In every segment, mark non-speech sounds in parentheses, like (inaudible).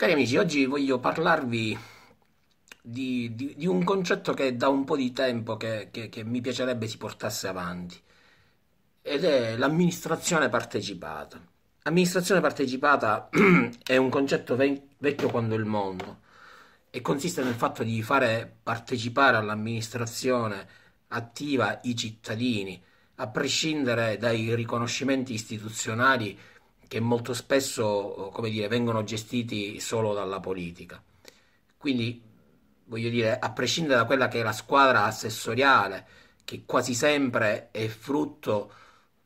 Cari amici, oggi voglio parlarvi di, di, di, un concetto che è da un po' di tempo che, che, che mi piacerebbe si portasse avanti ed è l'amministrazione partecipata. Amministrazione partecipata (clears throat) è un concetto vecchio quando il mondo e consiste nel fatto di fare partecipare all'amministrazione attiva i cittadini, a prescindere dai riconoscimenti istituzionali che molto spesso dire, vengono gestiti solo dalla politica. Quindi, voglio dire, a prescindere da quella che è la squadra assessoriale, che quasi sempre è frutto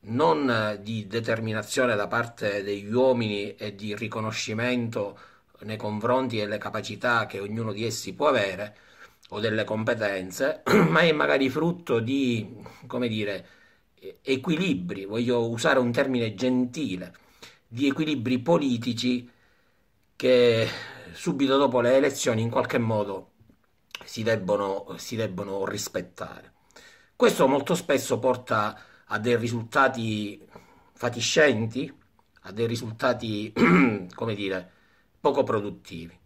non di determinazione da parte degli uomini e di riconoscimento nei confronti delle capacità che ognuno di essi può avere o delle competenze, (clears throat) ma è magari frutto di, come dire, equilibri, voglio usare un termine gentile, di equilibri politici che subito dopo le elezioni in qualche modo si debbono, si debbono rispettare. Questo molto spesso porta a dei risultati fatiscenti, a dei risultati, (clears throat) come dire, poco produttivi.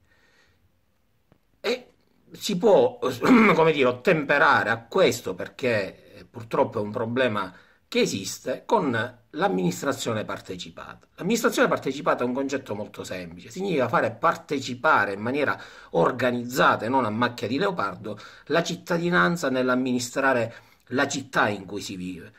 E si può, (clears throat) come dire, ottemperare a questo perché eh, purtroppo è un problema che esiste con l'amministrazione partecipata. L'amministrazione partecipata è un concetto molto semplice, significa fare partecipare in maniera organizzata e non a macchia di leopardo la cittadinanza nell'amministrare la città in cui si vive.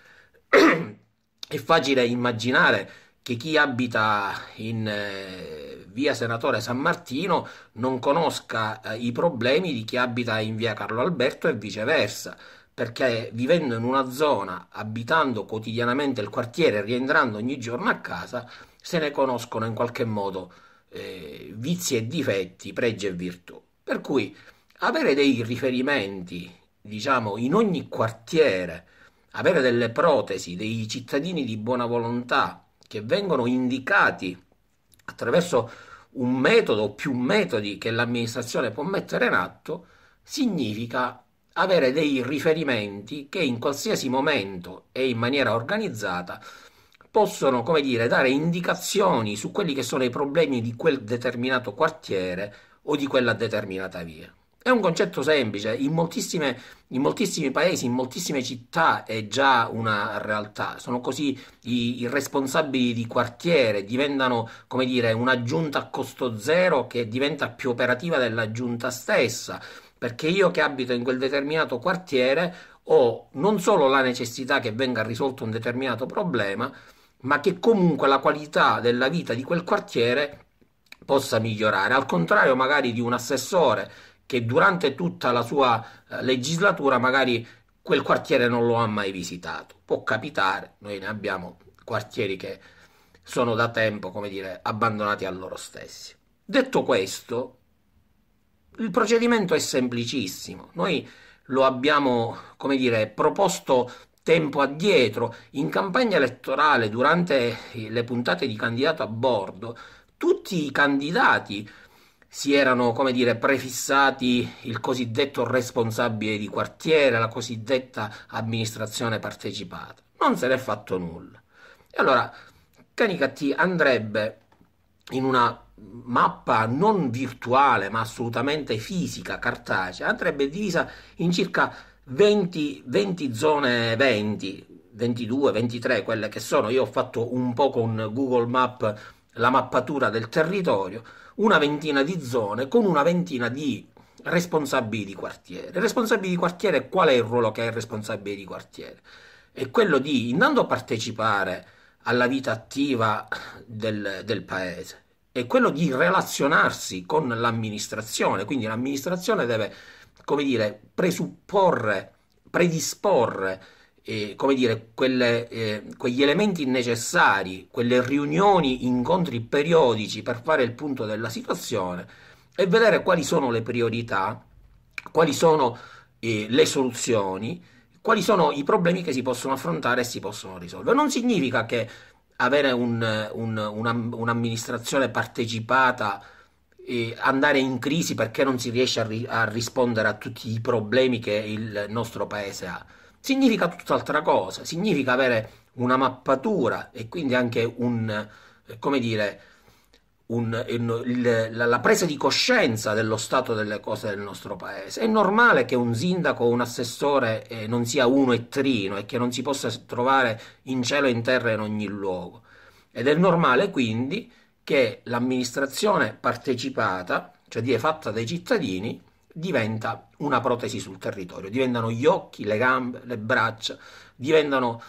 (clears throat) è facile immaginare che chi abita in eh, via Senatore San Martino non conosca eh, i problemi di chi abita in via Carlo Alberto e viceversa perché vivendo in una zona, abitando quotidianamente il quartiere, rientrando ogni giorno a casa, se ne conoscono in qualche modo eh, vizi e difetti, pregi e virtù. Per cui avere dei riferimenti, diciamo, in ogni quartiere, avere delle protesi, dei cittadini di buona volontà che vengono indicati attraverso un metodo o più metodi che l'amministrazione può mettere in atto, significa avere dei riferimenti che in qualsiasi momento e in maniera organizzata possono, come dire, dare indicazioni su quelli che sono i problemi di quel determinato quartiere o di quella determinata via. È un concetto semplice, in, in, moltissimi paesi, in moltissime città è già una realtà, sono così i, i responsabili di quartiere, diventano come dire una giunta a costo zero che diventa più operativa della giunta stessa perché io che abito in quel determinato quartiere ho non solo la necessità che venga risolto un determinato problema, ma che comunque la qualità della vita di quel quartiere possa migliorare, al contrario magari di un assessore che durante tutta la sua eh, legislatura magari quel quartiere non lo ha mai visitato. Può capitare, noi ne abbiamo quartieri che sono da tempo, come dire, abbandonati a loro stessi. Detto questo, il procedimento è semplicissimo. Noi lo abbiamo, come dire, proposto tempo addietro, in campagna elettorale, durante le puntate di candidato a bordo, tutti i candidati si erano, come dire, prefissati il cosiddetto responsabile di quartiere, la cosiddetta amministrazione partecipata. Non se n'è fatto nulla. E allora Canicati andrebbe in una mappa non virtuale ma assolutamente fisica, cartacea, andrebbe divisa in circa 20, 20 zone 20, 22, 23, quelle che sono. Io ho fatto un po' con Google Map la mappatura del territorio, una ventina di zone con una ventina di responsabili di quartiere. Responsabili di quartiere, qual è il ruolo che ha il responsabile di quartiere? È quello di intanto partecipare alla vita attiva del, del paese, è quello di relazionarsi con l'amministrazione, quindi l'amministrazione deve, come dire, presupporre, predisporre, eh, come dire, quelle, eh, quegli elementi necessari, quelle riunioni, incontri periodici per fare il punto della situazione e vedere quali sono le priorità, quali sono eh, le soluzioni, quali sono i problemi che si possono affrontare e si possono risolvere. Non significa che avere un, un, un, un'amministrazione partecipata, e andare in crisi perché non si riesce a, ri, a, rispondere a tutti i problemi che il nostro paese ha. Significa tutt'altra cosa, significa avere una mappatura e quindi anche un, come dire, un, un, eh, il, la, la, presa di coscienza dello stato delle cose del nostro paese. È normale che un sindaco o un assessore eh, non sia uno e trino e che non si possa trovare in cielo e in terra in ogni luogo. Ed è normale quindi che l'amministrazione partecipata, cioè fatta dai cittadini, diventa una protesi sul territorio, diventano gli occhi, le gambe, le braccia, diventano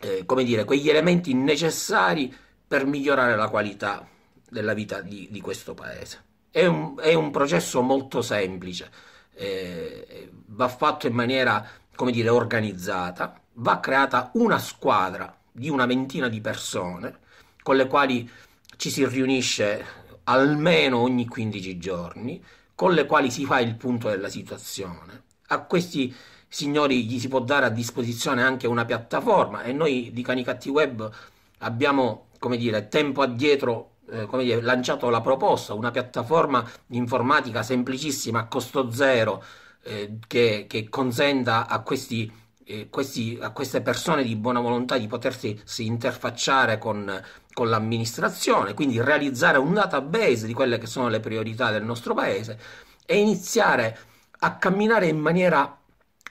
eh, come dire, quegli elementi necessari per migliorare la qualità della vita di, di questo paese. È un, è un, processo molto semplice, eh, va fatto in maniera, come dire, organizzata, va creata una squadra di una ventina di persone con le quali ci si riunisce almeno ogni 15 giorni, con le quali si fa il punto della situazione. A questi signori gli si può dare a disposizione anche una piattaforma e noi di Canicatti Web abbiamo, come dire, tempo addietro eh, dire, lanciato la proposta, una piattaforma informatica semplicissima a costo zero eh, che, che, consenta a, questi, eh, questi, a, queste persone di buona volontà di potersi interfacciare con, con l'amministrazione, quindi realizzare un database di quelle che sono le priorità del nostro paese e iniziare a camminare in maniera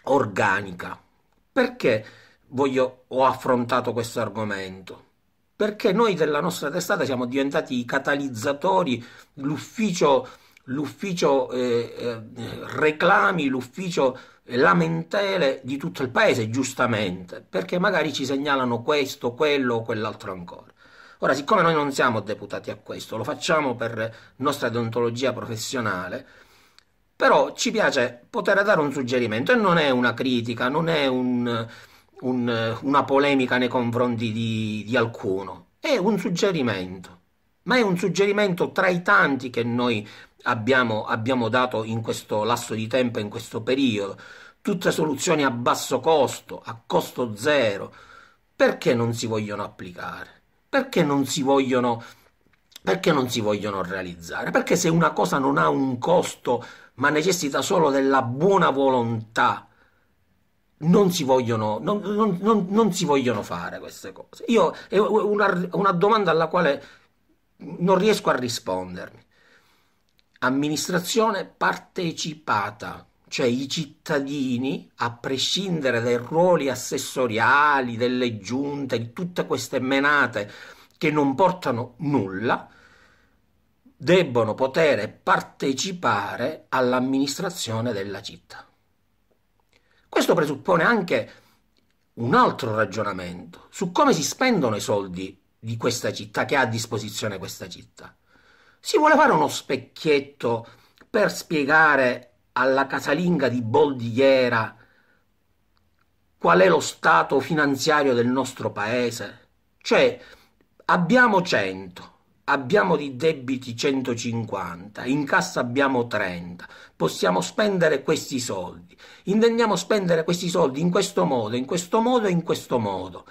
organica. Perché voglio, ho affrontato questo argomento? perché noi della nostra testata siamo diventati i catalizzatori, l'ufficio, l'ufficio eh, eh, reclami, l'ufficio eh, lamentele di tutto il paese, giustamente, perché magari ci segnalano questo, quello o quell'altro ancora. Ora, siccome noi non siamo deputati a questo, lo facciamo per nostra deontologia professionale, però ci piace poter dare un suggerimento e non è una critica, non è un, un, una polemica nei confronti di, di alcuno, è un suggerimento, ma è un suggerimento tra i tanti che noi abbiamo, abbiamo dato in questo lasso di tempo, in questo periodo, tutte soluzioni a basso costo, a costo zero, perché non si vogliono applicare? Perché non si vogliono, perché non si vogliono realizzare? Perché se una cosa non ha un costo, ma necessita solo della buona volontà non si vogliono, non, non, non, non si vogliono fare queste cose. Io è una, una domanda alla quale non riesco a rispondermi. Amministrazione partecipata, cioè i cittadini, a prescindere dai ruoli assessoriali, delle giunte, di tutte queste menate che non portano nulla, debbono poter partecipare all'amministrazione della città. Questo presuppone anche un altro ragionamento su come si spendono i soldi di questa città che ha a disposizione questa città. Si vuole fare uno specchietto per spiegare alla casalinga di Boldighera qual è lo stato finanziario del nostro paese? Cioè, abbiamo 100, abbiamo di debiti 150, in cassa abbiamo 30, possiamo spendere questi soldi, intendiamo spendere questi soldi in questo modo, in questo modo e in questo modo.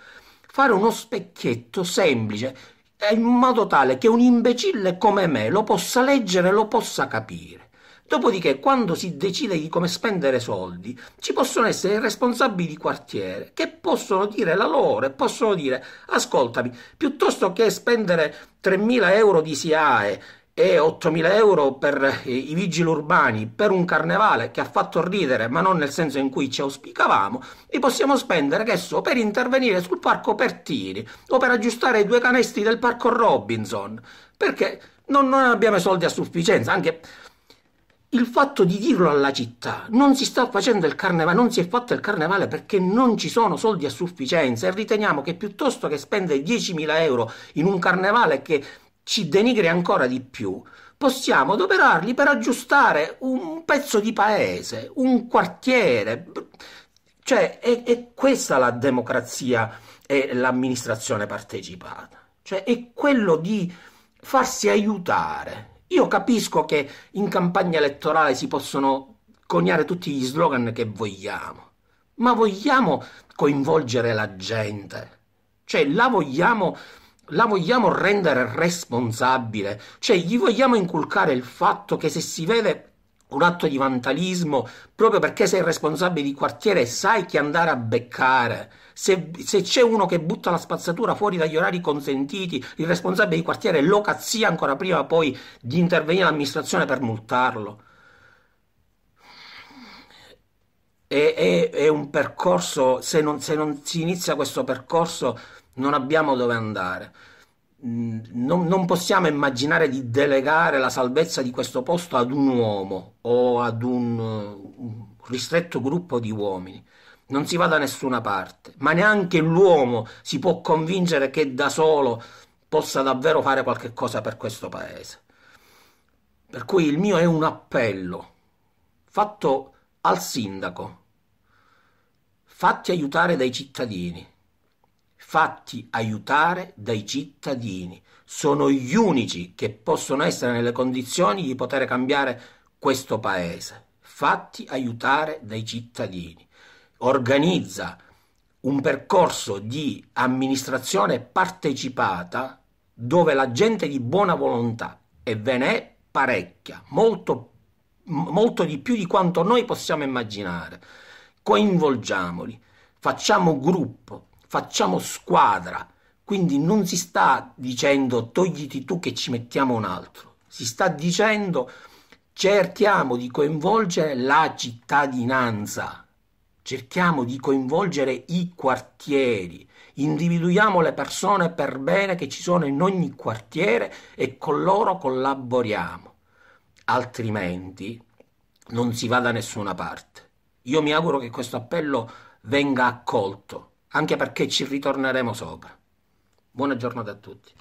Fare uno specchietto semplice eh, in modo tale che un imbecille come me lo possa leggere, lo possa capire. Dopodiché, quando si decide di come spendere soldi, ci possono essere i responsabili di quartiere che possono dire la loro e possono dire: Ascoltami, piuttosto che spendere 3.000 euro di SIAE e 8.000 euro per eh, i vigili urbani per un carnevale che ha fatto ridere, ma non nel senso in cui ci auspicavamo, li possiamo spendere che per intervenire sul parco Pertini o per aggiustare i due canestri del parco Robinson, perché non, non abbiamo soldi a sufficienza, anche il fatto di dirlo alla città, non si sta facendo il carnevale, non si è fatto il carnevale perché non ci sono soldi a sufficienza e riteniamo che piuttosto che spendere 10.000 euro in un carnevale che ci denigri ancora di più, possiamo adoperarli per aggiustare un pezzo di paese, un quartiere. Cioè, è, è questa la democrazia e l'amministrazione partecipata. Cioè, è quello di farsi aiutare. Io capisco che in campagna elettorale si possono coniare tutti gli slogan che vogliamo, ma vogliamo coinvolgere la gente, cioè la vogliamo, la vogliamo rendere responsabile, cioè gli vogliamo inculcare il fatto che se si vede un atto di vandalismo proprio perché sei responsabile di quartiere e sai chi andare a beccare. Se, se, c'è uno che butta la spazzatura fuori dagli orari consentiti, il responsabile di quartiere lo cazzia ancora prima poi di intervenire l'amministrazione per multarlo. È, è, è un percorso, se non, se non si inizia questo percorso non abbiamo dove andare. Mm, non, non, possiamo immaginare di delegare la salvezza di questo posto ad un uomo o ad un, uh, un ristretto gruppo di uomini. Non si va da nessuna parte, ma neanche l'uomo si può convincere che da solo possa davvero fare qualche cosa per questo paese. Per cui il mio è un appello fatto al sindaco. Fatti aiutare dai cittadini fatti aiutare dai cittadini. Sono gli unici che possono essere nelle condizioni di poter cambiare questo paese. Fatti aiutare dai cittadini. Organizza un percorso di amministrazione partecipata dove la gente di buona volontà, e ve ne è parecchia, molto, molto di più di quanto noi possiamo immaginare, coinvolgiamoli, facciamo gruppo, facciamo squadra. Quindi non si sta dicendo togliti tu che ci mettiamo un altro, si sta dicendo cerchiamo di coinvolgere la cittadinanza, cerchiamo di coinvolgere i quartieri, individuiamo le persone per bene che ci sono in ogni quartiere e con loro collaboriamo, altrimenti non si va da nessuna parte. Io mi auguro che questo appello venga accolto anche perché ci ritorneremo sopra. Buona giornata a tutti.